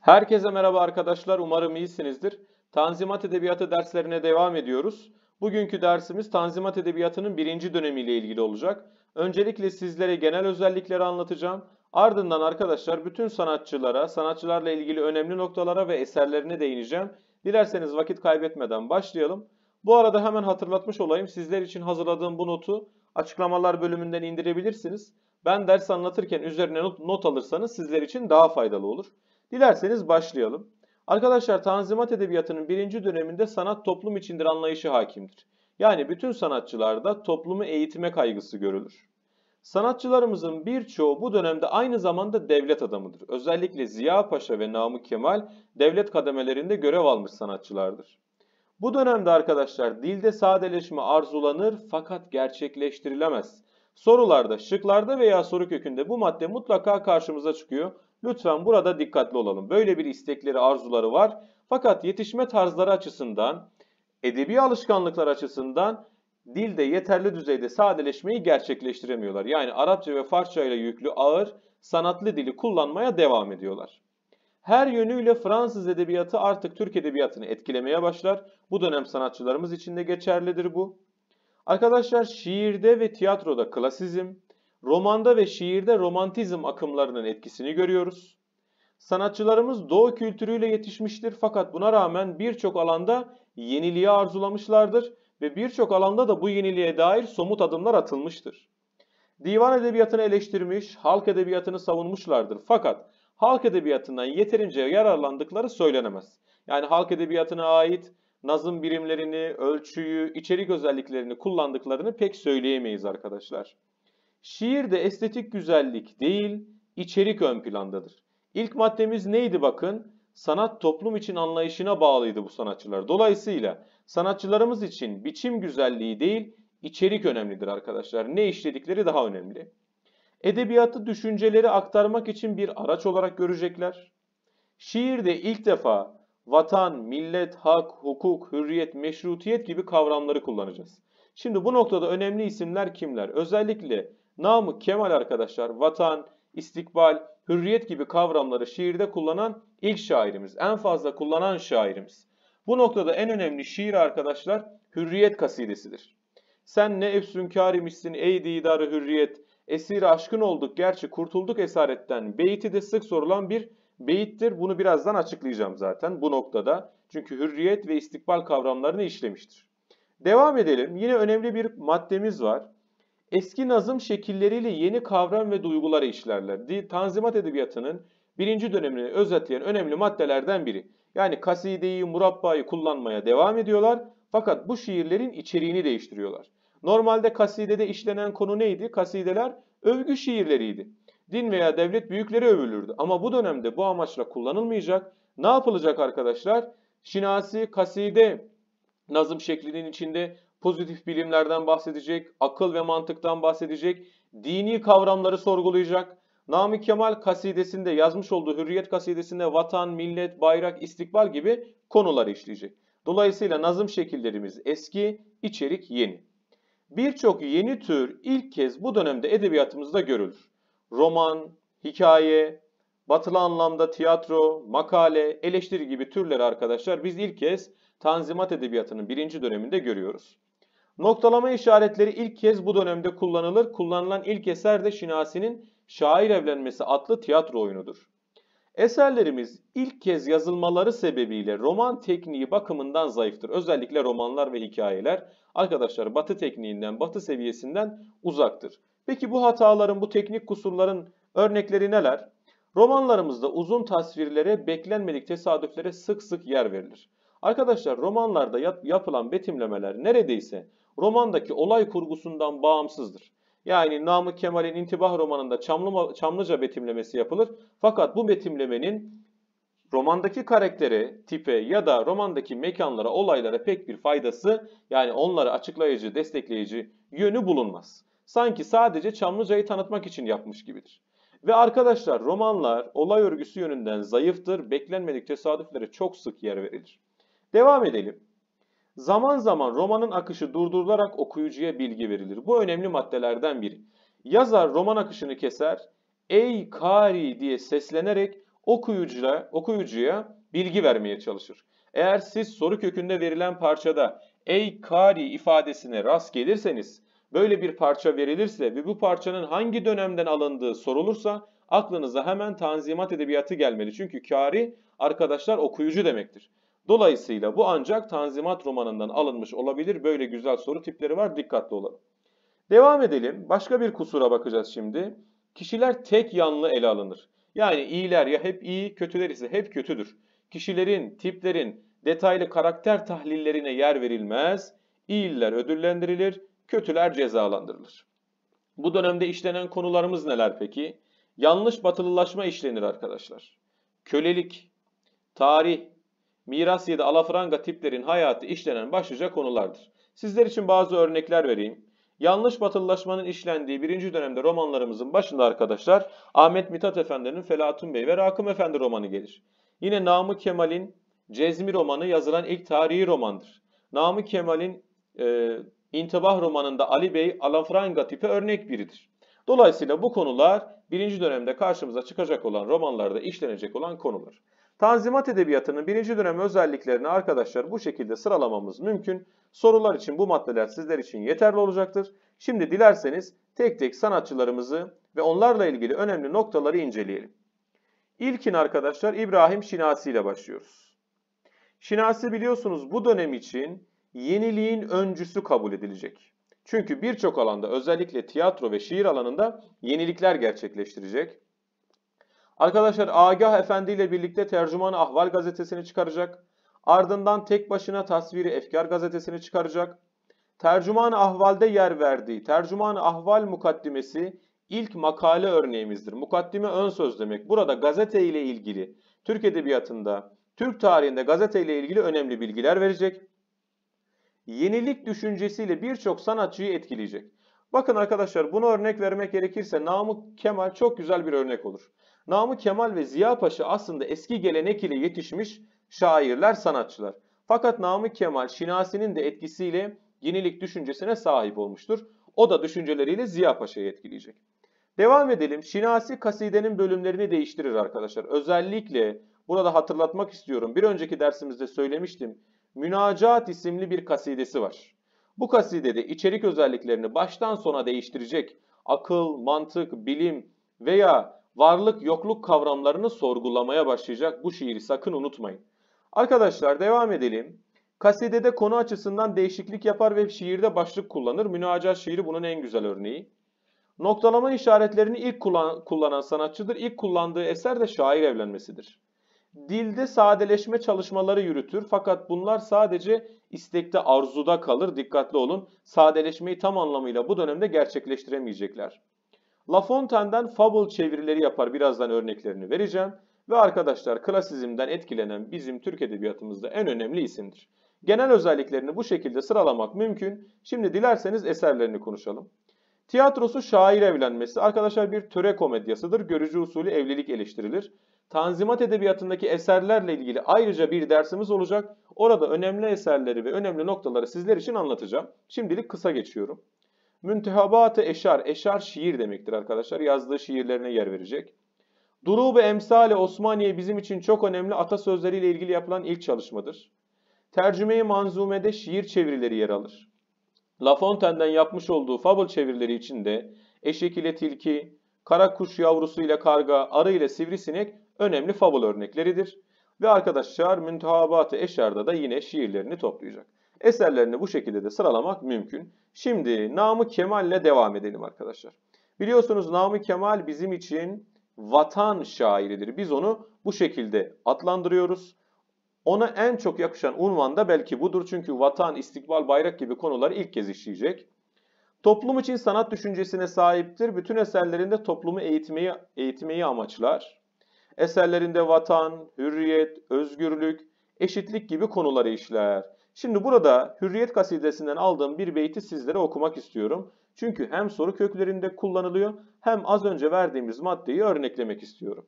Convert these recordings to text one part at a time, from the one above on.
Herkese merhaba arkadaşlar. Umarım iyisinizdir. Tanzimat Edebiyatı derslerine devam ediyoruz. Bugünkü dersimiz Tanzimat Edebiyatı'nın birinci dönemiyle ilgili olacak. Öncelikle sizlere genel özellikleri anlatacağım. Ardından arkadaşlar bütün sanatçılara, sanatçılarla ilgili önemli noktalara ve eserlerine değineceğim. Dilerseniz vakit kaybetmeden başlayalım. Bu arada hemen hatırlatmış olayım. Sizler için hazırladığım bu notu açıklamalar bölümünden indirebilirsiniz. Ben ders anlatırken üzerine not alırsanız sizler için daha faydalı olur. Dilerseniz başlayalım. Arkadaşlar Tanzimat Edebiyatı'nın birinci döneminde sanat toplum içindir anlayışı hakimdir. Yani bütün sanatçılarda toplumu eğitime kaygısı görülür. Sanatçılarımızın birçoğu bu dönemde aynı zamanda devlet adamıdır. Özellikle Ziya Paşa ve Namık Kemal devlet kademelerinde görev almış sanatçılardır. Bu dönemde arkadaşlar dilde sadeleşme arzulanır fakat gerçekleştirilemez. Sorularda, şıklarda veya soru kökünde bu madde mutlaka karşımıza çıkıyor. Lütfen burada dikkatli olalım. Böyle bir istekleri, arzuları var. Fakat yetişme tarzları açısından, edebi alışkanlıklar açısından dilde yeterli düzeyde sadeleşmeyi gerçekleştiremiyorlar. Yani Arapça ve Farsça ile yüklü ağır sanatlı dili kullanmaya devam ediyorlar. Her yönüyle Fransız edebiyatı artık Türk edebiyatını etkilemeye başlar. Bu dönem sanatçılarımız için de geçerlidir bu. Arkadaşlar şiirde ve tiyatroda klasizm, Romanda ve şiirde romantizm akımlarının etkisini görüyoruz. Sanatçılarımız doğu kültürüyle yetişmiştir fakat buna rağmen birçok alanda yeniliği arzulamışlardır ve birçok alanda da bu yeniliğe dair somut adımlar atılmıştır. Divan edebiyatını eleştirmiş, halk edebiyatını savunmuşlardır fakat halk edebiyatından yeterince yararlandıkları söylenemez. Yani halk edebiyatına ait nazım birimlerini, ölçüyü, içerik özelliklerini kullandıklarını pek söyleyemeyiz arkadaşlar. Şiirde estetik güzellik değil, içerik ön plandadır. İlk maddemiz neydi bakın? Sanat toplum için anlayışına bağlıydı bu sanatçılar. Dolayısıyla sanatçılarımız için biçim güzelliği değil, içerik önemlidir arkadaşlar. Ne işledikleri daha önemli. Edebiyatı düşünceleri aktarmak için bir araç olarak görecekler. Şiirde ilk defa vatan, millet, hak, hukuk, hürriyet, meşrutiyet gibi kavramları kullanacağız. Şimdi bu noktada önemli isimler kimler? Özellikle namı Kemal arkadaşlar vatan, istikbal, hürriyet gibi kavramları şiirde kullanan ilk şairimiz. En fazla kullanan şairimiz. Bu noktada en önemli şiir arkadaşlar hürriyet kasidesidir. Sen ne efsünkârimişsin ey didarı hürriyet, esir aşkın olduk gerçi kurtulduk esaretten. Beyti de sık sorulan bir beyittir. Bunu birazdan açıklayacağım zaten bu noktada. Çünkü hürriyet ve istikbal kavramlarını işlemiştir. Devam edelim. Yine önemli bir maddemiz var eski nazım şekilleriyle yeni kavram ve duyguları işlerler. Tanzimat edebiyatının birinci dönemini özetleyen önemli maddelerden biri. Yani kasideyi, murabba'yı kullanmaya devam ediyorlar fakat bu şiirlerin içeriğini değiştiriyorlar. Normalde kasidede işlenen konu neydi? Kasideler övgü şiirleriydi. Din veya devlet büyükleri övülürdü ama bu dönemde bu amaçla kullanılmayacak. Ne yapılacak arkadaşlar? Şinasi, kaside, nazım şeklinin içinde pozitif bilimlerden bahsedecek, akıl ve mantıktan bahsedecek, dini kavramları sorgulayacak. Namık Kemal kasidesinde yazmış olduğu Hürriyet kasidesinde vatan, millet, bayrak, istikbal gibi konuları işleyecek. Dolayısıyla nazım şekillerimiz eski, içerik yeni. Birçok yeni tür ilk kez bu dönemde edebiyatımızda görülür. Roman, hikaye, batılı anlamda tiyatro, makale, eleştiri gibi türleri arkadaşlar biz ilk kez Tanzimat Edebiyatı'nın birinci döneminde görüyoruz. Noktalama işaretleri ilk kez bu dönemde kullanılır. Kullanılan ilk eser de Şinasi'nin Şair Evlenmesi adlı tiyatro oyunudur. Eserlerimiz ilk kez yazılmaları sebebiyle roman tekniği bakımından zayıftır. Özellikle romanlar ve hikayeler arkadaşlar batı tekniğinden, batı seviyesinden uzaktır. Peki bu hataların, bu teknik kusurların örnekleri neler? Romanlarımızda uzun tasvirlere, beklenmedik tesadüflere sık sık yer verilir. Arkadaşlar romanlarda yap yapılan betimlemeler neredeyse romandaki olay kurgusundan bağımsızdır. Yani Namık Kemal'in intibah romanında Çamlı, Çamlıca betimlemesi yapılır. Fakat bu betimlemenin romandaki karaktere, tipe ya da romandaki mekanlara, olaylara pek bir faydası yani onları açıklayıcı, destekleyici yönü bulunmaz. Sanki sadece Çamlıca'yı tanıtmak için yapmış gibidir. Ve arkadaşlar romanlar olay örgüsü yönünden zayıftır, beklenmedik tesadüflere çok sık yer verilir. Devam edelim. Zaman zaman romanın akışı durdurularak okuyucuya bilgi verilir. Bu önemli maddelerden biri. Yazar roman akışını keser, ey kari diye seslenerek okuyucuya, okuyucuya bilgi vermeye çalışır. Eğer siz soru kökünde verilen parçada ey kari ifadesine rast gelirseniz, böyle bir parça verilirse ve bu parçanın hangi dönemden alındığı sorulursa aklınıza hemen Tanzimat Edebiyatı gelmeli. Çünkü kari arkadaşlar okuyucu demektir. Dolayısıyla bu ancak Tanzimat romanından alınmış olabilir. Böyle güzel soru tipleri var. Dikkatli olalım. Devam edelim. Başka bir kusura bakacağız şimdi. Kişiler tek yanlı ele alınır. Yani iyiler ya hep iyi, kötüler ise hep kötüdür. Kişilerin, tiplerin, detaylı karakter tahlillerine yer verilmez. İyiler ödüllendirilir, kötüler cezalandırılır. Bu dönemde işlenen konularımız neler peki? Yanlış batılılaşma işlenir arkadaşlar. Kölelik, tarih, miras ya da alafranga tiplerin hayatı işlenen başlıca konulardır. Sizler için bazı örnekler vereyim. Yanlış batılılaşmanın işlendiği birinci dönemde romanlarımızın başında arkadaşlar Ahmet Mithat Efendi'nin Felatun Bey ve Rakım Efendi romanı gelir. Yine Namık Kemal'in Cezmi romanı yazılan ilk tarihi romandır. Namık Kemal'in e, İntibah romanında Ali Bey alafranga tipi örnek biridir. Dolayısıyla bu konular birinci dönemde karşımıza çıkacak olan romanlarda işlenecek olan konular. Tanzimat edebiyatının birinci dönem özelliklerini arkadaşlar bu şekilde sıralamamız mümkün. Sorular için bu maddeler sizler için yeterli olacaktır. Şimdi dilerseniz tek tek sanatçılarımızı ve onlarla ilgili önemli noktaları inceleyelim. İlkin arkadaşlar İbrahim Şinasi ile başlıyoruz. Şinasi biliyorsunuz bu dönem için yeniliğin öncüsü kabul edilecek. Çünkü birçok alanda özellikle tiyatro ve şiir alanında yenilikler gerçekleştirecek. Arkadaşlar Agah Efendi ile birlikte tercüman Ahval gazetesini çıkaracak. Ardından tek başına tasviri Efkar gazetesini çıkaracak. Tercüman Ahval'de yer verdiği Tercüman Ahval mukaddimesi ilk makale örneğimizdir. Mukaddime ön söz demek. Burada gazete ile ilgili Türk edebiyatında, Türk tarihinde gazete ile ilgili önemli bilgiler verecek. Yenilik düşüncesiyle birçok sanatçıyı etkileyecek. Bakın arkadaşlar bunu örnek vermek gerekirse Namık Kemal çok güzel bir örnek olur. Namı Kemal ve Ziya Paşa aslında eski gelenek ile yetişmiş şairler, sanatçılar. Fakat Namı Kemal Şinasi'nin de etkisiyle yenilik düşüncesine sahip olmuştur. O da düşünceleriyle Ziya Paşa'yı etkileyecek. Devam edelim. Şinasi kasidenin bölümlerini değiştirir arkadaşlar. Özellikle burada hatırlatmak istiyorum. Bir önceki dersimizde söylemiştim. Münacat isimli bir kasidesi var. Bu kasidede içerik özelliklerini baştan sona değiştirecek akıl, mantık, bilim veya varlık yokluk kavramlarını sorgulamaya başlayacak bu şiiri sakın unutmayın. Arkadaşlar devam edelim. Kasidede konu açısından değişiklik yapar ve şiirde başlık kullanır. Münacat şiiri bunun en güzel örneği. Noktalama işaretlerini ilk kullanan sanatçıdır. İlk kullandığı eser de şair evlenmesidir. Dilde sadeleşme çalışmaları yürütür fakat bunlar sadece istekte arzuda kalır. Dikkatli olun sadeleşmeyi tam anlamıyla bu dönemde gerçekleştiremeyecekler. La Fontaine'den fable çevirileri yapar. Birazdan örneklerini vereceğim. Ve arkadaşlar klasizmden etkilenen bizim Türk Edebiyatımızda en önemli isimdir. Genel özelliklerini bu şekilde sıralamak mümkün. Şimdi dilerseniz eserlerini konuşalım. Tiyatrosu şair evlenmesi arkadaşlar bir töre komedyasıdır. Görücü usulü evlilik eleştirilir. Tanzimat edebiyatındaki eserlerle ilgili ayrıca bir dersimiz olacak. Orada önemli eserleri ve önemli noktaları sizler için anlatacağım. Şimdilik kısa geçiyorum. Müntehabat-ı Eşar, Eşar şiir demektir arkadaşlar. Yazdığı şiirlerine yer verecek. Durub-ı Emsale Osmaniye bizim için çok önemli atasözleriyle ilgili yapılan ilk çalışmadır. Tercüme-i Manzume'de şiir çevirileri yer alır. La Fontaine'den yapmış olduğu fable çevirileri içinde eşek ile tilki, kara kuş yavrusu ile karga, arı ile sivrisinek önemli fable örnekleridir. Ve arkadaşlar Müntehabat-ı Eşar'da da yine şiirlerini toplayacak. Eserlerini bu şekilde de sıralamak mümkün. Şimdi Namı Kemal ile devam edelim arkadaşlar. Biliyorsunuz Namı Kemal bizim için vatan şairidir. Biz onu bu şekilde adlandırıyoruz. Ona en çok yakışan unvan da belki budur. Çünkü vatan, istikbal, bayrak gibi konuları ilk kez işleyecek. Toplum için sanat düşüncesine sahiptir. Bütün eserlerinde toplumu eğitmeyi, eğitmeyi amaçlar. Eserlerinde vatan, hürriyet, özgürlük, eşitlik gibi konuları işler. Şimdi burada Hürriyet kasidesinden aldığım bir beyti sizlere okumak istiyorum. Çünkü hem soru köklerinde kullanılıyor hem az önce verdiğimiz maddeyi örneklemek istiyorum.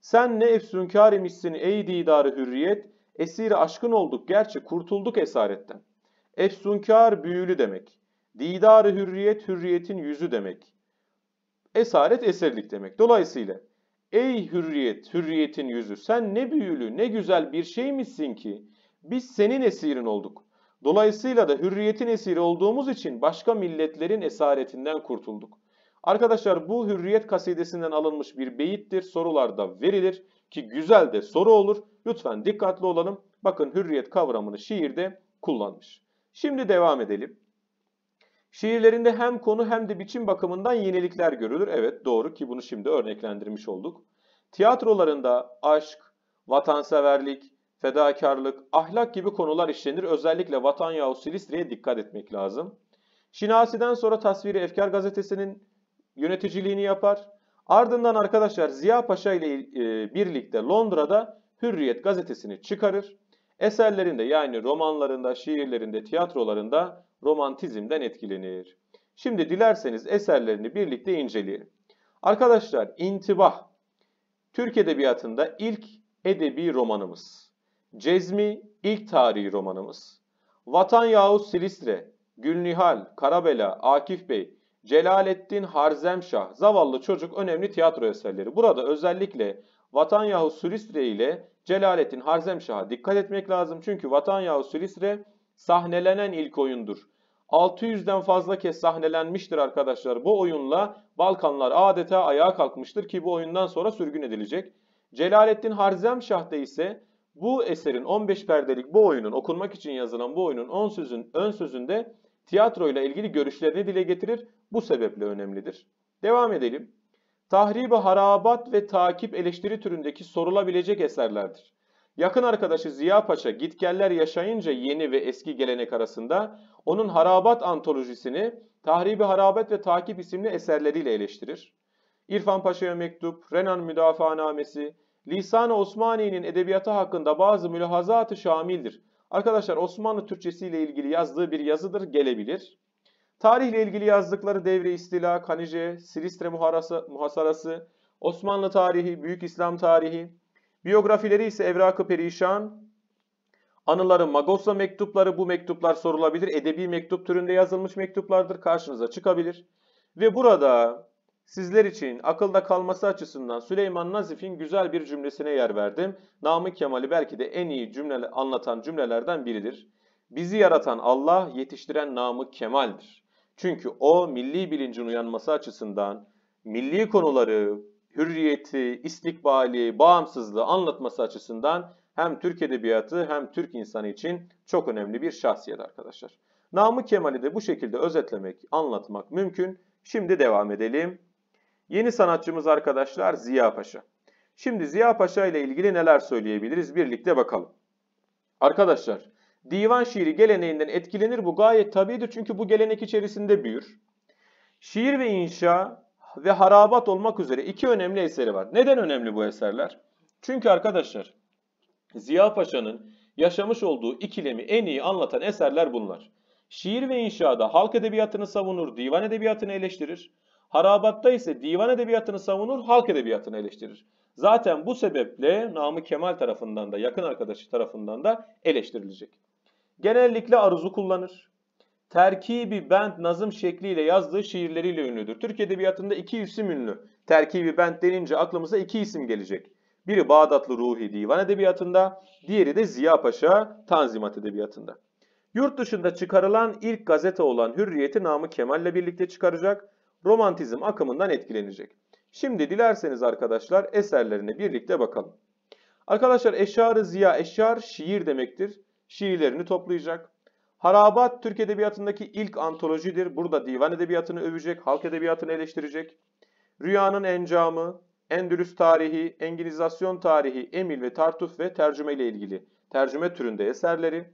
Sen ne efsunkar imişsin ey didarı hürriyet, esiri aşkın olduk gerçi kurtulduk esaretten. Efsunkar büyülü demek. Didarı hürriyet hürriyetin yüzü demek. Esaret esirlik demek. Dolayısıyla ey hürriyet hürriyetin yüzü sen ne büyülü ne güzel bir şey misin ki biz senin esirin olduk. Dolayısıyla da hürriyetin esiri olduğumuz için başka milletlerin esaretinden kurtulduk. Arkadaşlar bu hürriyet kasidesinden alınmış bir beyittir. Sorularda verilir ki güzel de soru olur. Lütfen dikkatli olalım. Bakın hürriyet kavramını şiirde kullanmış. Şimdi devam edelim. Şiirlerinde hem konu hem de biçim bakımından yenilikler görülür. Evet doğru ki bunu şimdi örneklendirmiş olduk. Tiyatrolarında aşk, vatanseverlik, fedakarlık, ahlak gibi konular işlenir. Özellikle vatan yahu Silistre'ye dikkat etmek lazım. Şinasi'den sonra Tasviri Efkar gazetesinin yöneticiliğini yapar. Ardından arkadaşlar Ziya Paşa ile e, birlikte Londra'da Hürriyet gazetesini çıkarır. Eserlerinde yani romanlarında, şiirlerinde, tiyatrolarında romantizmden etkilenir. Şimdi dilerseniz eserlerini birlikte inceleyelim. Arkadaşlar İntibah Türk Edebiyatı'nda ilk edebi romanımız. Cezmi ilk tarihi romanımız. Vatan yahut Silistre, Gülnihal, Karabela, Akif Bey, Celalettin Harzemşah, Zavallı Çocuk önemli tiyatro eserleri. Burada özellikle Vatan yahut Silistre ile Celalettin Harzemşah'a dikkat etmek lazım. Çünkü Vatan yahut Silistre sahnelenen ilk oyundur. 600'den fazla kez sahnelenmiştir arkadaşlar. Bu oyunla Balkanlar adeta ayağa kalkmıştır ki bu oyundan sonra sürgün edilecek. Celalettin Harzemşah'da ise bu eserin 15 perdelik bu oyunun okunmak için yazılan bu oyunun ön sözün ön sözünde tiyatro ile ilgili görüşlerini dile getirir. Bu sebeple önemlidir. Devam edelim. Tahribi harabat ve takip eleştiri türündeki sorulabilecek eserlerdir. Yakın arkadaşı Ziya Paşa Gitgeller yaşayınca yeni ve eski gelenek arasında onun Harabat antolojisini Tahribi Harabat ve Takip isimli eserleriyle eleştirir. İrfan Paşa'ya mektup, Renan müdafaanamesi, Lisan-ı Osmani'nin edebiyatı hakkında bazı mülahazat-ı şamildir. Arkadaşlar Osmanlı Türkçesi ile ilgili yazdığı bir yazıdır gelebilir. Tarihle ilgili yazdıkları Devre istila, Kanice, Silistre Muharası, Muhasarası, Osmanlı Tarihi, Büyük İslam Tarihi, biyografileri ise Evrakı Perişan, Anıları Magosa mektupları bu mektuplar sorulabilir. Edebi mektup türünde yazılmış mektuplardır karşınıza çıkabilir. Ve burada Sizler için akılda kalması açısından Süleyman Nazif'in güzel bir cümlesine yer verdim. Namık Kemal'i belki de en iyi cümle anlatan cümlelerden biridir. Bizi yaratan Allah, yetiştiren Namık Kemal'dir. Çünkü o milli bilincin uyanması açısından milli konuları, hürriyeti, istikbali, bağımsızlığı anlatması açısından hem Türk edebiyatı hem Türk insanı için çok önemli bir şahsiyet arkadaşlar. Namık Kemal'i de bu şekilde özetlemek, anlatmak mümkün. Şimdi devam edelim. Yeni sanatçımız arkadaşlar Ziya Paşa. Şimdi Ziya Paşa ile ilgili neler söyleyebiliriz birlikte bakalım. Arkadaşlar divan şiiri geleneğinden etkilenir bu gayet tabidir çünkü bu gelenek içerisinde büyür. Şiir ve inşa ve harabat olmak üzere iki önemli eseri var. Neden önemli bu eserler? Çünkü arkadaşlar Ziya Paşa'nın yaşamış olduğu ikilemi en iyi anlatan eserler bunlar. Şiir ve inşada halk edebiyatını savunur, divan edebiyatını eleştirir. Harabatta ise divan edebiyatını savunur, halk edebiyatını eleştirir. Zaten bu sebeple Namı Kemal tarafından da yakın arkadaşı tarafından da eleştirilecek. Genellikle aruzu kullanır. Terkibi bent nazım şekliyle yazdığı şiirleriyle ünlüdür. Türk edebiyatında iki isim ünlü. Terkibi bent denince aklımıza iki isim gelecek. Biri Bağdatlı Ruhi Divan Edebiyatı'nda, diğeri de Ziya Paşa Tanzimat Edebiyatı'nda. Yurt dışında çıkarılan ilk gazete olan Hürriyet'i Namı Kemal'le birlikte çıkaracak romantizm akımından etkilenecek. Şimdi dilerseniz arkadaşlar eserlerine birlikte bakalım. Arkadaşlar eşarı ziya eşar şiir demektir. Şiirlerini toplayacak. Harabat Türk Edebiyatı'ndaki ilk antolojidir. Burada divan edebiyatını övecek, halk edebiyatını eleştirecek. Rüyanın encamı, Endülüs tarihi, Enginizasyon tarihi, Emil ve Tartuf ve tercüme ile ilgili tercüme türünde eserleri.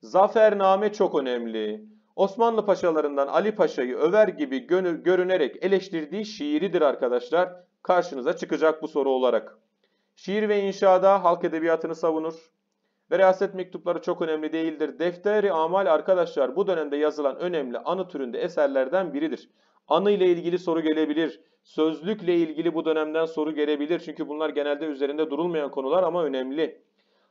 Zafername çok önemli. Osmanlı paşalarından Ali Paşa'yı över gibi görünerek eleştirdiği şiiridir arkadaşlar. Karşınıza çıkacak bu soru olarak. Şiir ve inşada halk edebiyatını savunur. Veraset mektupları çok önemli değildir. Defteri amal arkadaşlar bu dönemde yazılan önemli anı türünde eserlerden biridir. Anı ile ilgili soru gelebilir. Sözlükle ilgili bu dönemden soru gelebilir. Çünkü bunlar genelde üzerinde durulmayan konular ama önemli.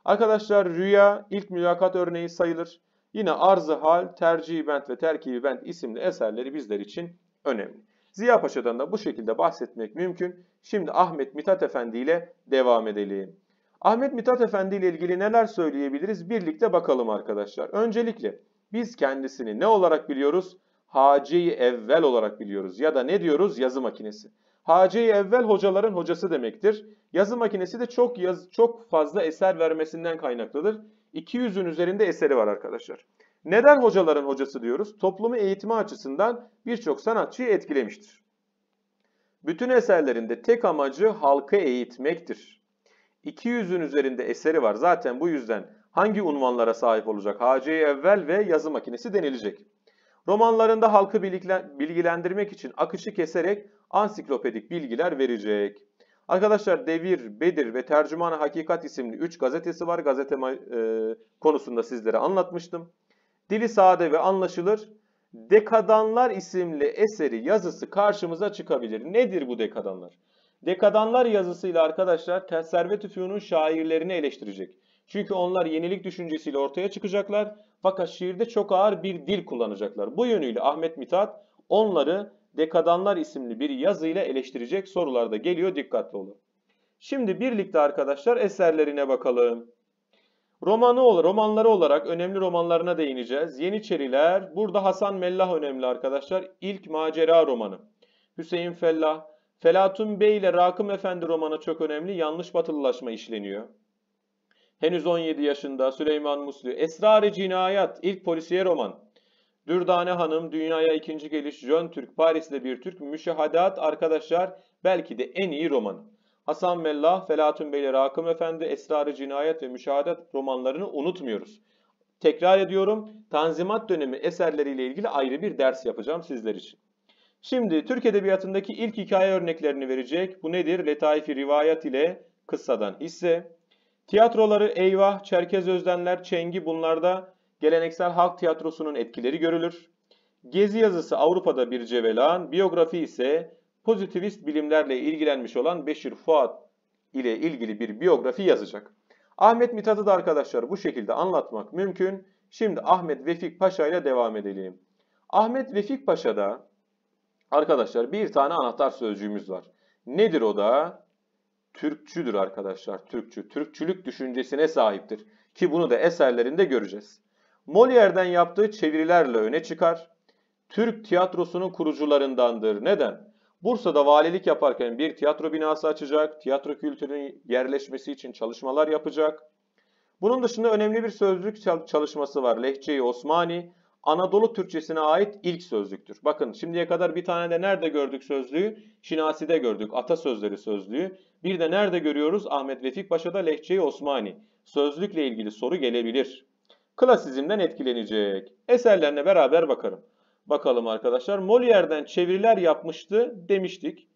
Arkadaşlar rüya ilk mülakat örneği sayılır. Yine arzı hal, tercihi bent ve terkibi bent isimli eserleri bizler için önemli. Ziya Paşa'dan da bu şekilde bahsetmek mümkün. Şimdi Ahmet Mithat Efendi ile devam edelim. Ahmet Mithat Efendi ile ilgili neler söyleyebiliriz birlikte bakalım arkadaşlar. Öncelikle biz kendisini ne olarak biliyoruz? Hace-i Evvel olarak biliyoruz ya da ne diyoruz? Yazı makinesi. Hace-i Evvel hocaların hocası demektir. Yazı makinesi de çok yaz çok fazla eser vermesinden kaynaklıdır. 200'ün üzerinde eseri var arkadaşlar. Neden hocaların hocası diyoruz? Toplumu eğitimi açısından birçok sanatçıyı etkilemiştir. Bütün eserlerinde tek amacı halkı eğitmektir. 200'ün üzerinde eseri var. Zaten bu yüzden hangi unvanlara sahip olacak? Hacı Evvel ve Yazı Makinesi denilecek. Romanlarında halkı bilgilendirmek için akışı keserek ansiklopedik bilgiler verecek. Arkadaşlar Devir, Bedir ve Tercüman-ı Hakikat isimli 3 gazetesi var. Gazete e, konusunda sizlere anlatmıştım. Dili sade ve anlaşılır. Dekadanlar isimli eseri yazısı karşımıza çıkabilir. Nedir bu dekadanlar? Dekadanlar yazısıyla arkadaşlar Servet Üfü'nün şairlerini eleştirecek. Çünkü onlar yenilik düşüncesiyle ortaya çıkacaklar. Fakat şiirde çok ağır bir dil kullanacaklar. Bu yönüyle Ahmet Mithat onları Dekadanlar isimli bir yazıyla eleştirecek sorular da geliyor dikkatli olun. Şimdi birlikte arkadaşlar eserlerine bakalım. Romanı, romanları olarak önemli romanlarına değineceğiz. Yeniçeriler, burada Hasan Mellah önemli arkadaşlar. İlk macera romanı. Hüseyin Fellah, Felatun Bey ile Rakım Efendi romanı çok önemli yanlış batılılaşma işleniyor. Henüz 17 yaşında Süleyman Muslu, Esrar-ı Cinayat ilk polisiye roman. Dürdane Hanım dünyaya ikinci geliş Jön Türk Paris'te bir Türk müşahadat arkadaşlar belki de en iyi romanı. Hasan Mellah, Felatun Beyler Rakım Efendi, Esrarı Cinayet ve Müşahadat romanlarını unutmuyoruz. Tekrar ediyorum, Tanzimat dönemi eserleriyle ilgili ayrı bir ders yapacağım sizler için. Şimdi Türk Edebiyatı'ndaki ilk hikaye örneklerini verecek. Bu nedir? Letaifi rivayet ile kıssadan hisse. Tiyatroları Eyvah, Çerkez Özdenler, Çengi bunlarda geleneksel halk tiyatrosunun etkileri görülür. Gezi yazısı Avrupa'da bir cevelan, biyografi ise pozitivist bilimlerle ilgilenmiş olan Beşir Fuat ile ilgili bir biyografi yazacak. Ahmet Mithat'ı da arkadaşlar bu şekilde anlatmak mümkün. Şimdi Ahmet Vefik Paşa ile devam edelim. Ahmet Vefik Paşa'da arkadaşlar bir tane anahtar sözcüğümüz var. Nedir o da? Türkçüdür arkadaşlar. Türkçü. Türkçülük düşüncesine sahiptir. Ki bunu da eserlerinde göreceğiz. Molière'den yaptığı çevirilerle öne çıkar. Türk tiyatrosunun kurucularındandır. Neden? Bursa'da valilik yaparken bir tiyatro binası açacak, tiyatro kültürünün yerleşmesi için çalışmalar yapacak. Bunun dışında önemli bir sözlük çalışması var. Lehçe-i Osmani, Anadolu Türkçesine ait ilk sözlüktür. Bakın şimdiye kadar bir tane de nerede gördük sözlüğü? Şinasi'de gördük, atasözleri sözlüğü. Bir de nerede görüyoruz? Ahmet Vefik Paşa'da Lehçe-i Osmani. Sözlükle ilgili soru gelebilir klasizmden etkilenecek. Eserlerine beraber bakarım. Bakalım arkadaşlar. Molière'den çeviriler yapmıştı demiştik.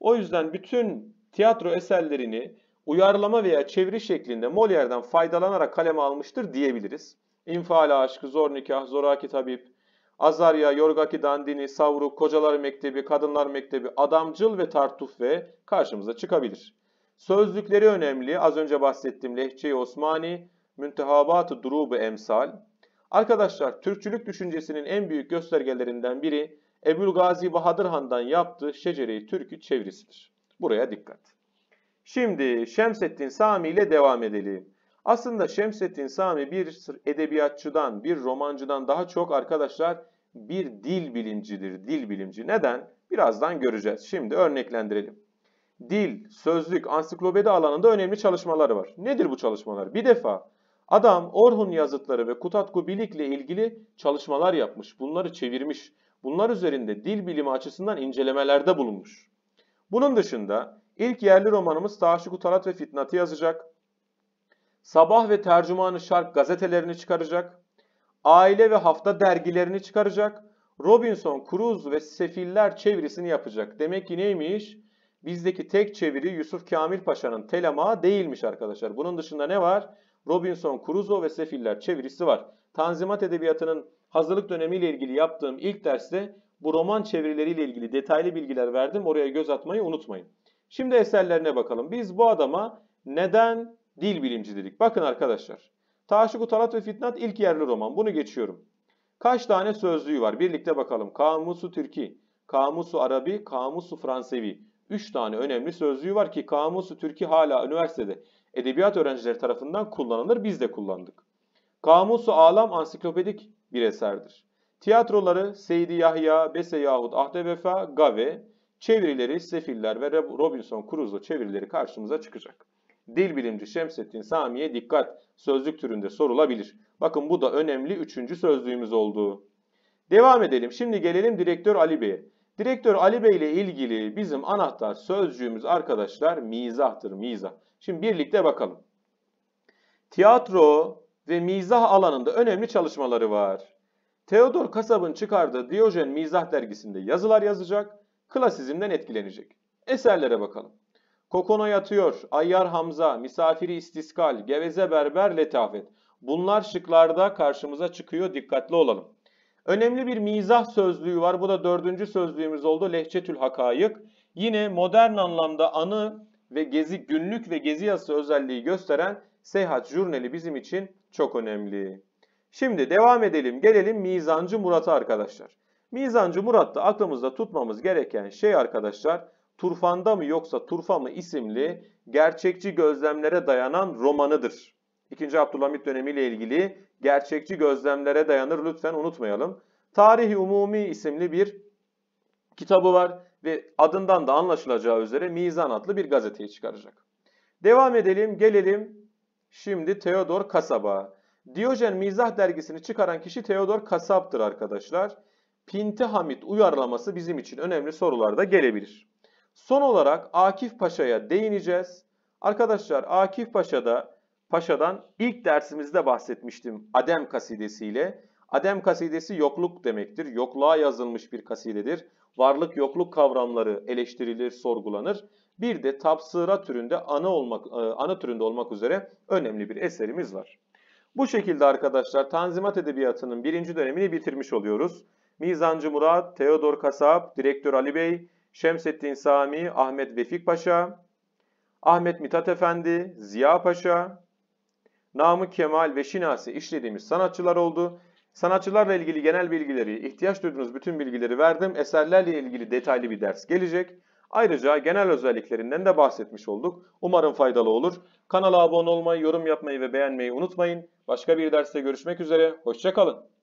O yüzden bütün tiyatro eserlerini uyarlama veya çeviri şeklinde Molière'den faydalanarak kaleme almıştır diyebiliriz. İnfala Aşkı, Zor Nikah, Zoraki Tabip, Azarya, Yorgaki Dandini, Savruk, Kocalar Mektebi, Kadınlar Mektebi, Adamcıl ve Tartuf ve karşımıza çıkabilir. Sözlükleri önemli. Az önce bahsettiğim Lehçe-i Osmani, müntehabat-ı durubu emsal. Arkadaşlar Türkçülük düşüncesinin en büyük göstergelerinden biri Ebul Gazi Bahadır Han'dan yaptığı Şecere-i Türk'ü çevirisidir. Buraya dikkat. Şimdi Şemsettin Sami ile devam edelim. Aslında Şemsettin Sami bir edebiyatçıdan, bir romancıdan daha çok arkadaşlar bir dil bilincidir, dil bilimci. Neden? Birazdan göreceğiz. Şimdi örneklendirelim. Dil, sözlük, ansiklopedi alanında önemli çalışmaları var. Nedir bu çalışmalar? Bir defa Adam Orhun yazıtları ve Kutatku Bilik ile ilgili çalışmalar yapmış, bunları çevirmiş, bunlar üzerinde dil bilimi açısından incelemelerde bulunmuş. Bunun dışında ilk yerli romanımız Taşık Kutalat ve Fitnat'ı yazacak. Sabah ve Tercümanı Şark gazetelerini çıkaracak. Aile ve Hafta dergilerini çıkaracak. Robinson Crusoe ve Sefiller çevirisini yapacak. Demek ki neymiş? Bizdeki tek çeviri Yusuf Kamil Paşa'nın telemağı değilmiş arkadaşlar. Bunun dışında ne var? Robinson Crusoe ve Sefiller çevirisi var. Tanzimat Edebiyatı'nın hazırlık dönemiyle ilgili yaptığım ilk derste bu roman çevirileriyle ilgili detaylı bilgiler verdim. Oraya göz atmayı unutmayın. Şimdi eserlerine bakalım. Biz bu adama neden dil bilimci dedik? Bakın arkadaşlar. taşık Utalat ve Fitnat ilk yerli roman. Bunu geçiyorum. Kaç tane sözlüğü var? Birlikte bakalım. Kamusu Türki, Kamusu Arabi, Kamusu Fransevi. 3 tane önemli sözlüğü var ki Kamusu Türki hala üniversitede edebiyat öğrencileri tarafından kullanılır, biz de kullandık. Kamusu Alam ansiklopedik bir eserdir. Tiyatroları Seydi Yahya, Bese yahut Ahde Vefa, Gave, çevirileri Sefiller ve Robinson Crusoe çevirileri karşımıza çıkacak. Dil bilimci Şemsettin Sami'ye dikkat sözlük türünde sorulabilir. Bakın bu da önemli üçüncü sözlüğümüz olduğu. Devam edelim. Şimdi gelelim direktör Ali Bey'e. Direktör Ali Bey ile ilgili bizim anahtar sözcüğümüz arkadaşlar mizahtır, mizah. Şimdi birlikte bakalım. Tiyatro ve mizah alanında önemli çalışmaları var. Theodor Kasab'ın çıkardığı Diyojen Mizah dergisinde yazılar yazacak, klasizmden etkilenecek. Eserlere bakalım. Kokona yatıyor, Ayyar Hamza, Misafiri İstiskal, Geveze Berber Letafet. Bunlar şıklarda karşımıza çıkıyor, dikkatli olalım. Önemli bir mizah sözlüğü var. Bu da dördüncü sözlüğümüz oldu. Lehçetül Hakayık. Yine modern anlamda anı ve gezi günlük ve gezi yazısı özelliği gösteren Seyahat Jurnali bizim için çok önemli. Şimdi devam edelim. Gelelim Mizancı Murat'a arkadaşlar. Mizancı Murat'ta aklımızda tutmamız gereken şey arkadaşlar Turfanda mı yoksa Turfa mı isimli gerçekçi gözlemlere dayanan romanıdır. 2. Abdülhamit dönemiyle ilgili gerçekçi gözlemlere dayanır lütfen unutmayalım. Tarihi Umumi isimli bir kitabı var ve adından da anlaşılacağı üzere Mizan adlı bir gazeteyi çıkaracak. Devam edelim, gelelim şimdi Theodor Kasab'a. Diyojen Mizah dergisini çıkaran kişi Theodor Kasap'tır arkadaşlar. Pinti Hamit uyarlaması bizim için önemli sorularda gelebilir. Son olarak Akif Paşa'ya değineceğiz. Arkadaşlar Akif Paşa'da Paşa'dan ilk dersimizde bahsetmiştim Adem kasidesiyle. Adem kasidesi yokluk demektir. Yokluğa yazılmış bir kasidedir. Varlık yokluk kavramları eleştirilir, sorgulanır. Bir de tapsıra türünde ana olmak e, ana türünde olmak üzere önemli bir eserimiz var. Bu şekilde arkadaşlar Tanzimat Edebiyatı'nın birinci dönemini bitirmiş oluyoruz. Mizancı Murat, Teodor Kasap, Direktör Ali Bey, Şemsettin Sami, Ahmet Vefik Paşa, Ahmet Mithat Efendi, Ziya Paşa, Namı Kemal ve Şinasi işlediğimiz sanatçılar oldu. Sanatçılarla ilgili genel bilgileri, ihtiyaç duyduğunuz bütün bilgileri verdim. Eserlerle ilgili detaylı bir ders gelecek. Ayrıca genel özelliklerinden de bahsetmiş olduk. Umarım faydalı olur. Kanala abone olmayı, yorum yapmayı ve beğenmeyi unutmayın. Başka bir derste görüşmek üzere. Hoşçakalın.